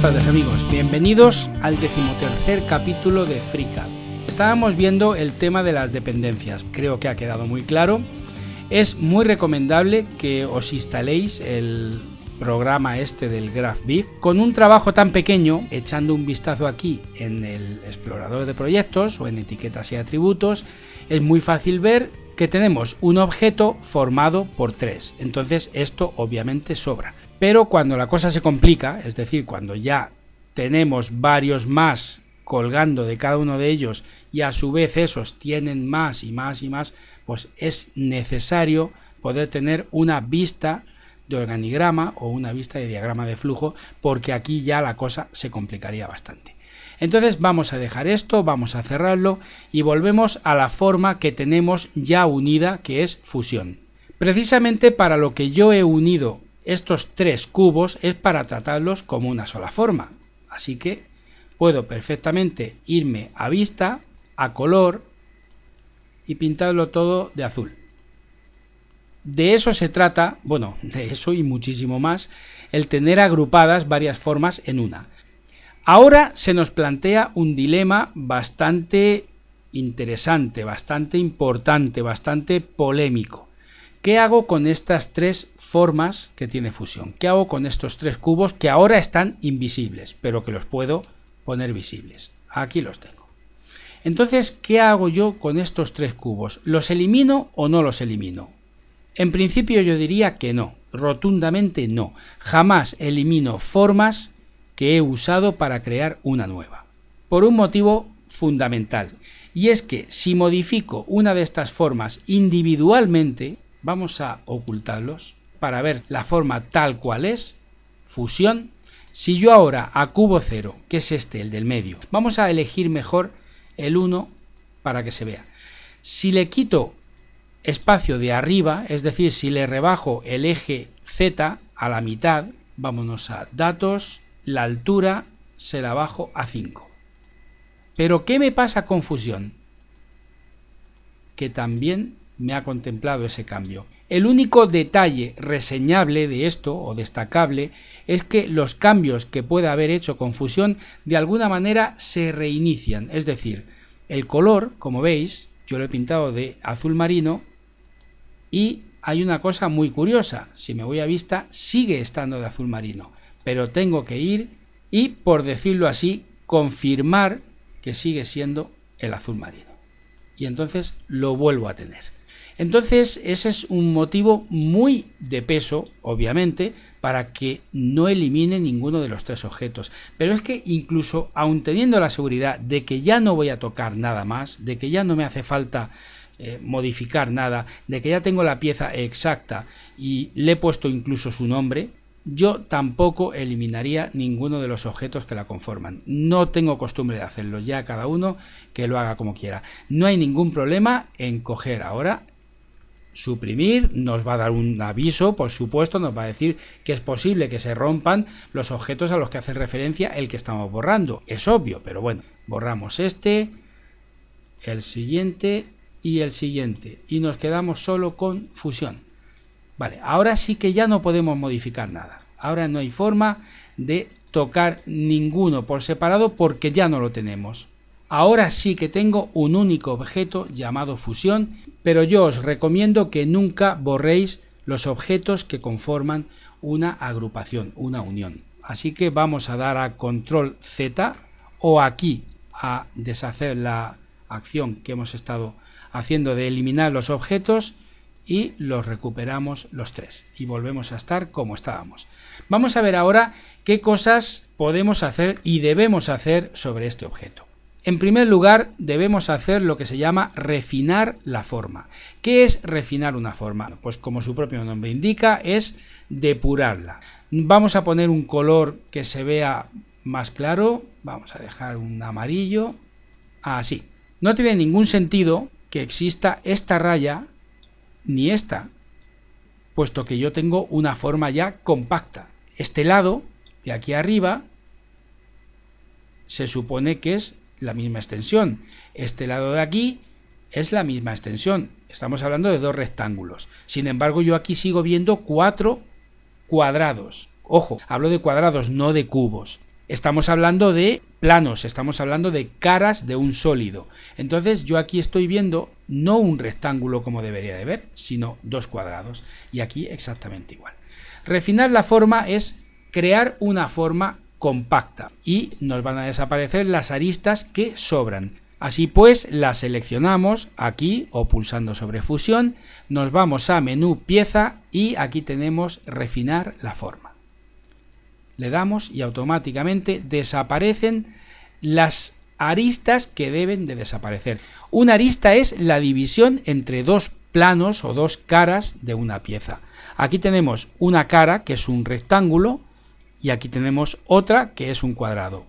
Buenas amigos, bienvenidos al decimotercer capítulo de FreeCAD. Estábamos viendo el tema de las dependencias, creo que ha quedado muy claro. Es muy recomendable que os instaléis el programa este del GraphBib con un trabajo tan pequeño, echando un vistazo aquí en el explorador de proyectos o en etiquetas y atributos, es muy fácil ver que tenemos un objeto formado por tres. Entonces esto obviamente sobra. Pero cuando la cosa se complica, es decir, cuando ya tenemos varios más colgando de cada uno de ellos y a su vez esos tienen más y más y más, pues es necesario poder tener una vista de organigrama o una vista de diagrama de flujo porque aquí ya la cosa se complicaría bastante. Entonces vamos a dejar esto, vamos a cerrarlo y volvemos a la forma que tenemos ya unida que es fusión. Precisamente para lo que yo he unido estos tres cubos es para tratarlos como una sola forma. Así que puedo perfectamente irme a vista, a color y pintarlo todo de azul. De eso se trata, bueno, de eso y muchísimo más, el tener agrupadas varias formas en una. Ahora se nos plantea un dilema bastante interesante, bastante importante, bastante polémico. ¿Qué hago con estas tres formas que tiene fusión? ¿Qué hago con estos tres cubos que ahora están invisibles, pero que los puedo poner visibles? Aquí los tengo. Entonces, ¿qué hago yo con estos tres cubos? ¿Los elimino o no los elimino? En principio yo diría que no, rotundamente no. Jamás elimino formas que he usado para crear una nueva. Por un motivo fundamental, y es que si modifico una de estas formas individualmente, vamos a ocultarlos para ver la forma tal cual es, fusión. Si yo ahora a cubo 0, que es este, el del medio, vamos a elegir mejor el 1 para que se vea. Si le quito espacio de arriba, es decir, si le rebajo el eje Z a la mitad, vámonos a datos, la altura se la bajo a 5. Pero ¿qué me pasa con fusión? Que también me ha contemplado ese cambio. El único detalle reseñable de esto o destacable es que los cambios que pueda haber hecho Confusión de alguna manera se reinician, es decir, el color, como veis, yo lo he pintado de azul marino y hay una cosa muy curiosa, si me voy a vista sigue estando de azul marino, pero tengo que ir y, por decirlo así, confirmar que sigue siendo el azul marino. Y entonces lo vuelvo a tener. Entonces, ese es un motivo muy de peso, obviamente, para que no elimine ninguno de los tres objetos. Pero es que incluso aun teniendo la seguridad de que ya no voy a tocar nada más, de que ya no me hace falta eh, modificar nada, de que ya tengo la pieza exacta y le he puesto incluso su nombre, yo tampoco eliminaría ninguno de los objetos que la conforman. No tengo costumbre de hacerlo, ya cada uno que lo haga como quiera. No hay ningún problema en coger ahora suprimir, nos va a dar un aviso, por supuesto, nos va a decir que es posible que se rompan los objetos a los que hace referencia el que estamos borrando. Es obvio, pero bueno, borramos este, el siguiente y el siguiente y nos quedamos solo con fusión. Vale, ahora sí que ya no podemos modificar nada. Ahora no hay forma de tocar ninguno por separado porque ya no lo tenemos. Ahora sí que tengo un único objeto llamado fusión, pero yo os recomiendo que nunca borréis los objetos que conforman una agrupación, una unión. Así que vamos a dar a control Z o aquí a deshacer la acción que hemos estado haciendo de eliminar los objetos y los recuperamos los tres y volvemos a estar como estábamos. Vamos a ver ahora qué cosas podemos hacer y debemos hacer sobre este objeto. En primer lugar, debemos hacer lo que se llama refinar la forma. ¿Qué es refinar una forma? Pues como su propio nombre indica, es depurarla. Vamos a poner un color que se vea más claro. Vamos a dejar un amarillo. Así. No tiene ningún sentido que exista esta raya ni esta, puesto que yo tengo una forma ya compacta. Este lado, de aquí arriba, se supone que es la misma extensión. Este lado de aquí es la misma extensión. Estamos hablando de dos rectángulos. Sin embargo, yo aquí sigo viendo cuatro cuadrados. Ojo, hablo de cuadrados, no de cubos. Estamos hablando de planos, estamos hablando de caras de un sólido. Entonces yo aquí estoy viendo no un rectángulo como debería de ver, sino dos cuadrados. Y aquí exactamente igual. Refinar la forma es crear una forma compacta y nos van a desaparecer las aristas que sobran. Así pues, la seleccionamos aquí o pulsando sobre fusión, nos vamos a menú pieza y aquí tenemos refinar la forma. Le damos y automáticamente desaparecen las aristas que deben de desaparecer. Una arista es la división entre dos planos o dos caras de una pieza. Aquí tenemos una cara que es un rectángulo, y aquí tenemos otra que es un cuadrado.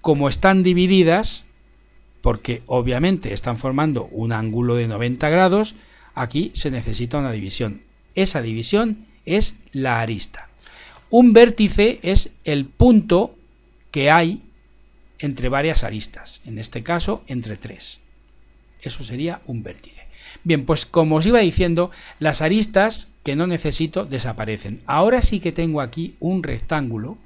Como están divididas, porque obviamente están formando un ángulo de 90 grados, aquí se necesita una división. Esa división es la arista. Un vértice es el punto que hay entre varias aristas, en este caso entre tres. Eso sería un vértice. Bien, pues como os iba diciendo, las aristas que no necesito desaparecen. Ahora sí que tengo aquí un rectángulo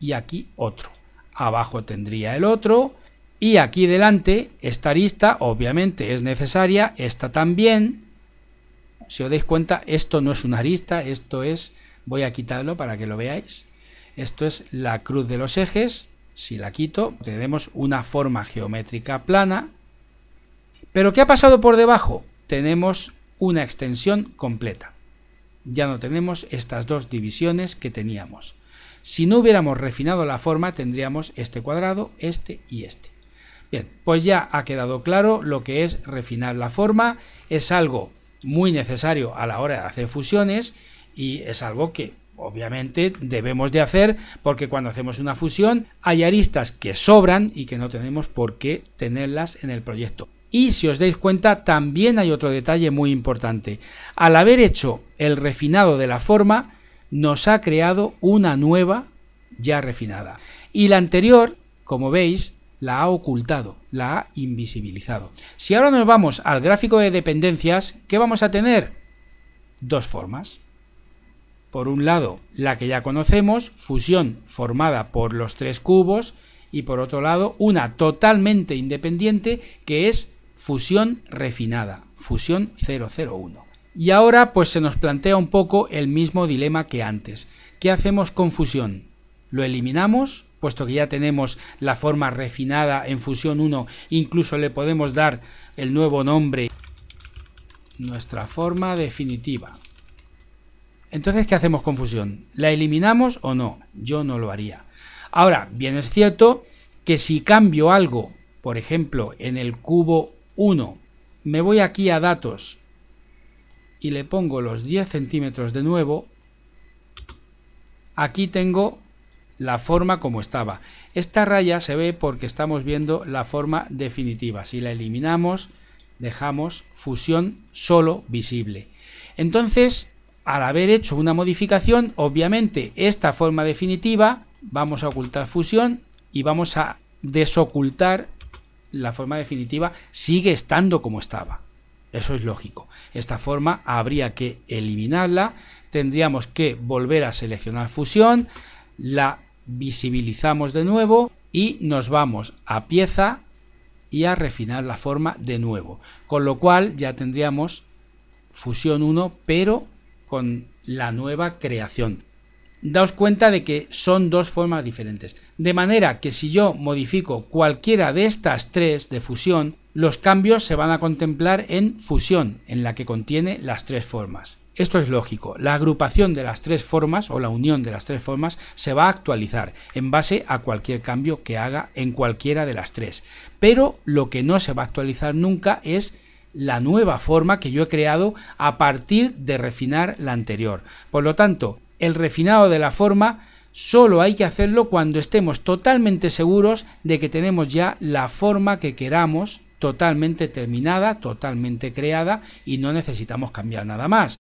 y aquí otro. Abajo tendría el otro y aquí delante esta arista obviamente es necesaria, esta también. Si os dais cuenta, esto no es una arista, esto es, voy a quitarlo para que lo veáis. Esto es la cruz de los ejes, si la quito, tenemos una forma geométrica plana pero ¿qué ha pasado por debajo? Tenemos una extensión completa. Ya no tenemos estas dos divisiones que teníamos. Si no hubiéramos refinado la forma, tendríamos este cuadrado, este y este. Bien, pues ya ha quedado claro lo que es refinar la forma. Es algo muy necesario a la hora de hacer fusiones y es algo que obviamente debemos de hacer porque cuando hacemos una fusión hay aristas que sobran y que no tenemos por qué tenerlas en el proyecto. Y si os dais cuenta, también hay otro detalle muy importante. Al haber hecho el refinado de la forma, nos ha creado una nueva ya refinada. Y la anterior, como veis, la ha ocultado, la ha invisibilizado. Si ahora nos vamos al gráfico de dependencias, ¿qué vamos a tener? Dos formas. Por un lado, la que ya conocemos, fusión formada por los tres cubos, y por otro lado, una totalmente independiente que es fusión refinada, fusión 001. Y ahora pues se nos plantea un poco el mismo dilema que antes. ¿Qué hacemos con fusión? ¿Lo eliminamos? Puesto que ya tenemos la forma refinada en fusión 1, incluso le podemos dar el nuevo nombre, nuestra forma definitiva. Entonces, ¿qué hacemos con fusión? ¿La eliminamos o no? Yo no lo haría. Ahora, bien es cierto que si cambio algo, por ejemplo, en el cubo 1. Me voy aquí a datos y le pongo los 10 centímetros de nuevo. Aquí tengo la forma como estaba. Esta raya se ve porque estamos viendo la forma definitiva. Si la eliminamos, dejamos fusión solo visible. Entonces, al haber hecho una modificación, obviamente esta forma definitiva, vamos a ocultar fusión y vamos a desocultar la forma definitiva sigue estando como estaba. Eso es lógico. Esta forma habría que eliminarla, tendríamos que volver a seleccionar fusión, la visibilizamos de nuevo y nos vamos a pieza y a refinar la forma de nuevo. Con lo cual ya tendríamos fusión 1 pero con la nueva creación daos cuenta de que son dos formas diferentes. De manera que si yo modifico cualquiera de estas tres de fusión, los cambios se van a contemplar en fusión, en la que contiene las tres formas. Esto es lógico, la agrupación de las tres formas o la unión de las tres formas se va a actualizar en base a cualquier cambio que haga en cualquiera de las tres. Pero lo que no se va a actualizar nunca es la nueva forma que yo he creado a partir de refinar la anterior. Por lo tanto, el refinado de la forma solo hay que hacerlo cuando estemos totalmente seguros de que tenemos ya la forma que queramos totalmente terminada, totalmente creada y no necesitamos cambiar nada más.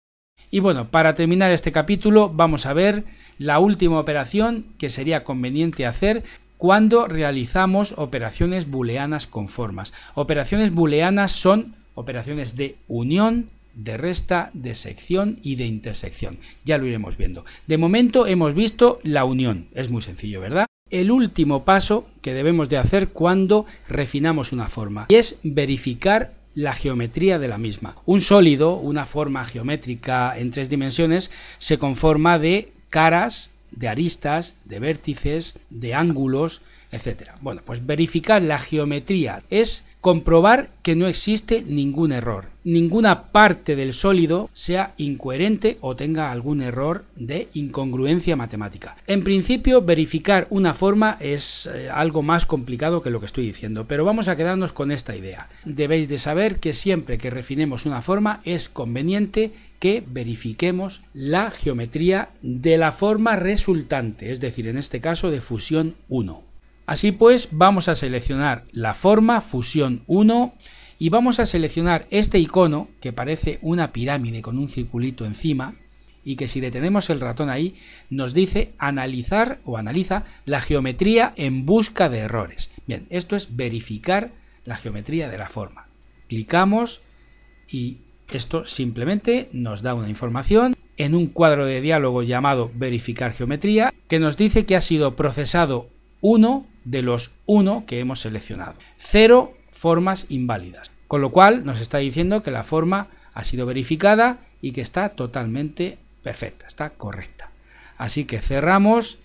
Y bueno, para terminar este capítulo vamos a ver la última operación que sería conveniente hacer cuando realizamos operaciones booleanas con formas. Operaciones booleanas son operaciones de unión, de resta, de sección y de intersección. Ya lo iremos viendo. De momento hemos visto la unión. Es muy sencillo, ¿verdad? El último paso que debemos de hacer cuando refinamos una forma y es verificar la geometría de la misma. Un sólido, una forma geométrica en tres dimensiones, se conforma de caras, de aristas, de vértices, de ángulos, etc. Bueno, pues verificar la geometría es comprobar que no existe ningún error ninguna parte del sólido sea incoherente o tenga algún error de incongruencia matemática. En principio, verificar una forma es eh, algo más complicado que lo que estoy diciendo, pero vamos a quedarnos con esta idea. Debéis de saber que siempre que refinemos una forma es conveniente que verifiquemos la geometría de la forma resultante, es decir, en este caso de fusión 1. Así pues, vamos a seleccionar la forma fusión 1 y vamos a seleccionar este icono que parece una pirámide con un circulito encima y que si detenemos el ratón ahí nos dice analizar o analiza la geometría en busca de errores. Bien, esto es verificar la geometría de la forma. Clicamos y esto simplemente nos da una información en un cuadro de diálogo llamado verificar geometría que nos dice que ha sido procesado uno de los uno que hemos seleccionado. 0 formas inválidas. Con lo cual nos está diciendo que la forma ha sido verificada y que está totalmente perfecta, está correcta. Así que cerramos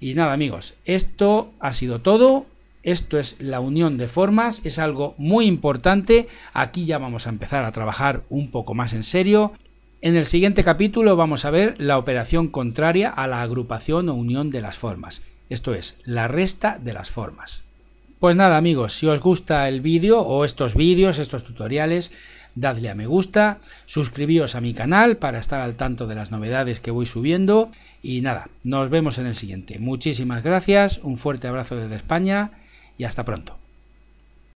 y nada amigos, esto ha sido todo. Esto es la unión de formas, es algo muy importante. Aquí ya vamos a empezar a trabajar un poco más en serio. En el siguiente capítulo vamos a ver la operación contraria a la agrupación o unión de las formas, esto es, la resta de las formas. Pues nada amigos, si os gusta el vídeo o estos vídeos, estos tutoriales, dadle a me gusta, suscribíos a mi canal para estar al tanto de las novedades que voy subiendo y nada, nos vemos en el siguiente. Muchísimas gracias, un fuerte abrazo desde España y hasta pronto.